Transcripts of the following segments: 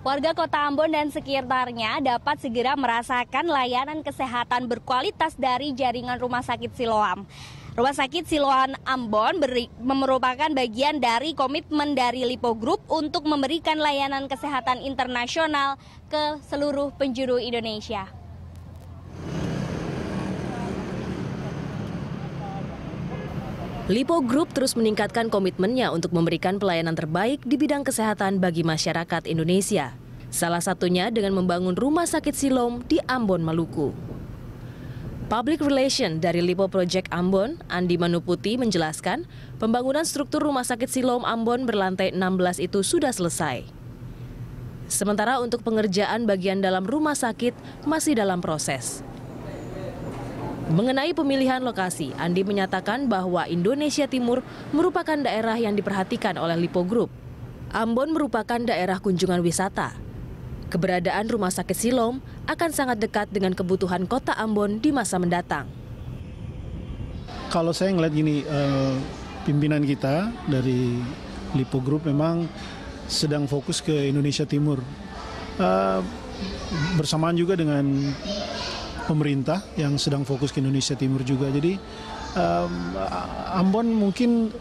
Warga kota Ambon dan sekitarnya dapat segera merasakan layanan kesehatan berkualitas dari jaringan rumah sakit Siloam. Rumah Sakit Siloam Ambon beri, merupakan bagian dari komitmen dari Lipo Group untuk memberikan layanan kesehatan internasional ke seluruh penjuru Indonesia. Lipo Group terus meningkatkan komitmennya untuk memberikan pelayanan terbaik di bidang kesehatan bagi masyarakat Indonesia. Salah satunya dengan membangun rumah sakit Silom di Ambon, Maluku. Public Relation dari Lipo Project Ambon, Andi Manuputi menjelaskan, pembangunan struktur Rumah Sakit Silom Ambon berlantai 16 itu sudah selesai. Sementara untuk pengerjaan bagian dalam rumah sakit masih dalam proses. Mengenai pemilihan lokasi, Andi menyatakan bahwa Indonesia Timur merupakan daerah yang diperhatikan oleh Lipo Group. Ambon merupakan daerah kunjungan wisata. Keberadaan Rumah Sakit Silom akan sangat dekat dengan kebutuhan kota Ambon di masa mendatang. Kalau saya ngeliat gini, eh, pimpinan kita dari Lipo Group memang sedang fokus ke Indonesia Timur. Eh, bersamaan juga dengan pemerintah yang sedang fokus ke Indonesia Timur juga. Jadi um, Ambon mungkin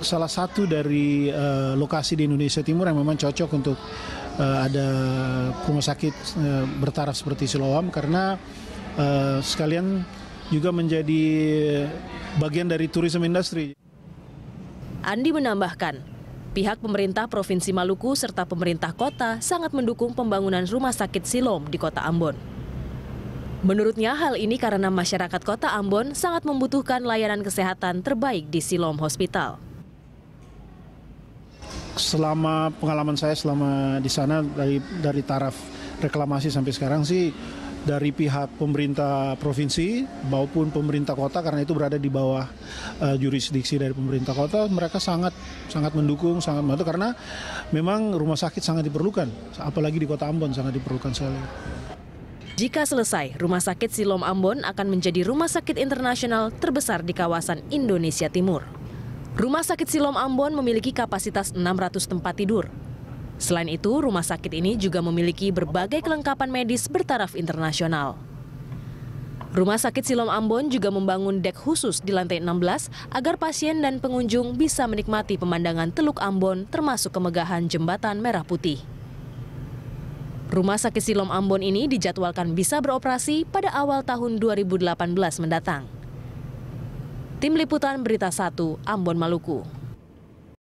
salah satu dari uh, lokasi di Indonesia Timur yang memang cocok untuk uh, ada rumah sakit uh, bertaraf seperti Siloam karena uh, sekalian juga menjadi bagian dari tourism industry. Andi menambahkan, pihak pemerintah Provinsi Maluku serta pemerintah kota sangat mendukung pembangunan rumah sakit Silom di kota Ambon. Menurutnya hal ini karena masyarakat kota Ambon sangat membutuhkan layanan kesehatan terbaik di Silom Hospital. Selama pengalaman saya selama di sana dari dari taraf reklamasi sampai sekarang sih dari pihak pemerintah provinsi maupun pemerintah kota karena itu berada di bawah uh, jurisdiksi dari pemerintah kota mereka sangat sangat mendukung sangat membantu karena memang rumah sakit sangat diperlukan apalagi di kota Ambon sangat diperlukan sekali. Jika selesai, Rumah Sakit Silom Ambon akan menjadi rumah sakit internasional terbesar di kawasan Indonesia Timur. Rumah Sakit Silom Ambon memiliki kapasitas 600 tempat tidur. Selain itu, rumah sakit ini juga memiliki berbagai kelengkapan medis bertaraf internasional. Rumah Sakit Silom Ambon juga membangun dek khusus di lantai 16 agar pasien dan pengunjung bisa menikmati pemandangan Teluk Ambon termasuk kemegahan Jembatan Merah Putih. Rumah Sakit Silom Ambon ini dijadwalkan bisa beroperasi pada awal tahun 2018 mendatang. Tim Liputan Berita 1, Ambon Maluku.